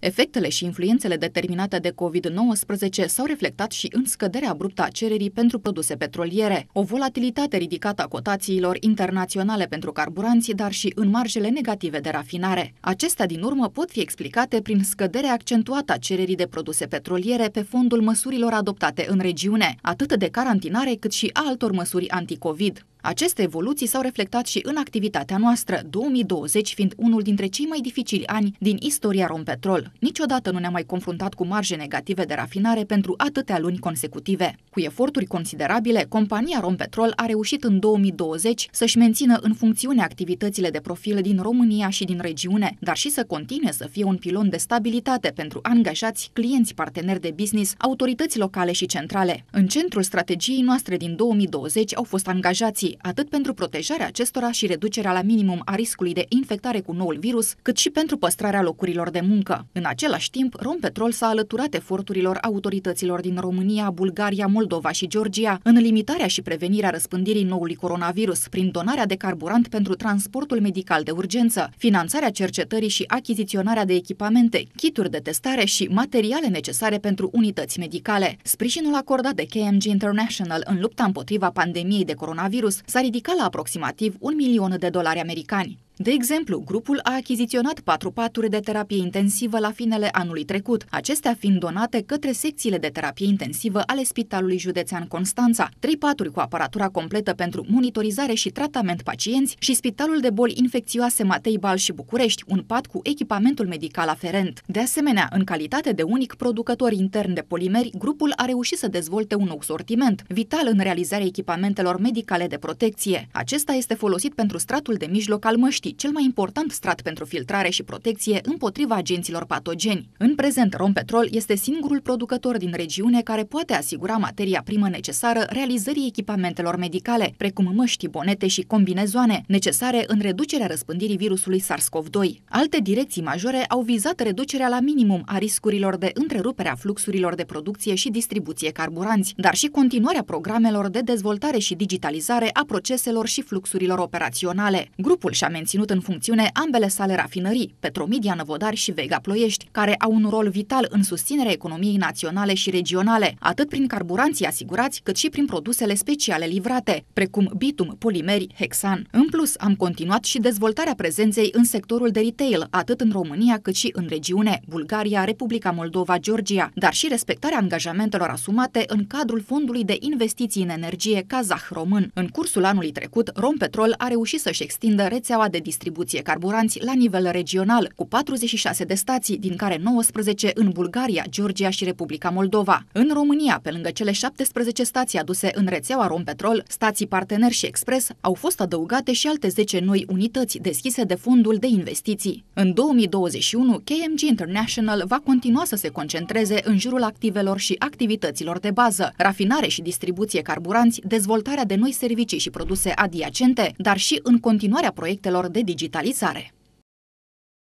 Efectele și influențele determinate de COVID-19 s-au reflectat și în scăderea abruptă a cererii pentru produse petroliere, o volatilitate ridicată a cotațiilor internaționale pentru carburanți, dar și în marjele negative de rafinare. Acestea, din urmă, pot fi explicate prin scăderea accentuată a cererii de produse petroliere pe fondul măsurilor adoptate în regiune, atât de carantinare cât și a altor măsuri anticovid. Aceste evoluții s-au reflectat și în activitatea noastră, 2020 fiind unul dintre cei mai dificili ani din istoria Rompetrol. Niciodată nu ne-am mai confruntat cu marje negative de rafinare pentru atâtea luni consecutive. Cu eforturi considerabile, compania Rompetrol a reușit în 2020 să-și mențină în funcțiune activitățile de profil din România și din regiune, dar și să continue să fie un pilon de stabilitate pentru angajați, clienți, parteneri de business, autorități locale și centrale. În centrul strategiei noastre din 2020 au fost angajații soluții, atât pentru protejarea acestora și reducerea la minimum a riscului de infectare cu noul virus, cât și pentru păstrarea locurilor de muncă. În același timp, Rompetrol s-a alăturat eforturilor autorităților din România, Bulgaria, Moldova și Georgia în limitarea și prevenirea răspândirii noului coronavirus prin donarea de carburant pentru transportul medical de urgență, finanțarea cercetării și achiziționarea de echipamente, kituri de testare și materiale necesare pentru unități medicale. Sprijinul acordat de KMG International în lupta împotriva pandemiei de coronavirus s-a ridicat la aproximativ un milion de dolari americani. De exemplu, grupul a achiziționat patru paturi de terapie intensivă la finele anului trecut, acestea fiind donate către secțiile de terapie intensivă ale Spitalului Județean Constanța, trei paturi cu aparatura completă pentru monitorizare și tratament pacienți și Spitalul de Boli Infecțioase Matei Bal și București, un pat cu echipamentul medical aferent. De asemenea, în calitate de unic producător intern de polimeri, grupul a reușit să dezvolte un nou sortiment, vital în realizarea echipamentelor medicale de protecție. Acesta este folosit pentru stratul de mijloc al măștii, fi cel mai important strat pentru filtrare și protecție împotriva agenților patogeni. În prezent, Rompetrol este singurul producător din regiune care poate asigura materia primă necesară realizării echipamentelor medicale, precum măști, bonete și combinezoane, necesare în reducerea răspândirii virusului SARS-CoV-2. Alte direcții majore au vizat reducerea la minimum a riscurilor de întrerupere a fluxurilor de producție și distribuție carburanți, dar și continuarea programelor de dezvoltare și digitalizare a proceselor și fluxurilor operaționale. Grupul și-a menținut ținut în funcțiune ambele sale rafinării, Petromedia Năvodar și Vega Ploiești, care au un rol vital în susținerea economiei naționale și regionale, atât prin carburanții asigurați, cât și prin produsele speciale livrate, precum bitum, polimeri, hexan. În plus, am continuat și dezvoltarea prezenței în sectorul de retail, atât în România cât și în regiune, Bulgaria, Republica Moldova, Georgia, dar și respectarea angajamentelor asumate în cadrul Fondului de Investiții în Energie Kazah Român. În cursul anului trecut, Rompetrol a reușit să-și extindă rețeaua de distribuție carburanți la nivel regional, cu 46 de stații, din care 19 în Bulgaria, Georgia și Republica Moldova. În România, pe lângă cele 17 stații aduse în rețeaua Rompetrol, stații partener și Express au fost adăugate și alte 10 noi unități deschise de fondul de investiții. În 2021, KMG International va continua să se concentreze în jurul activelor și activităților de bază, rafinare și distribuție carburanți, dezvoltarea de noi servicii și produse adiacente, dar și în continuarea proiectelor de de digitalizare.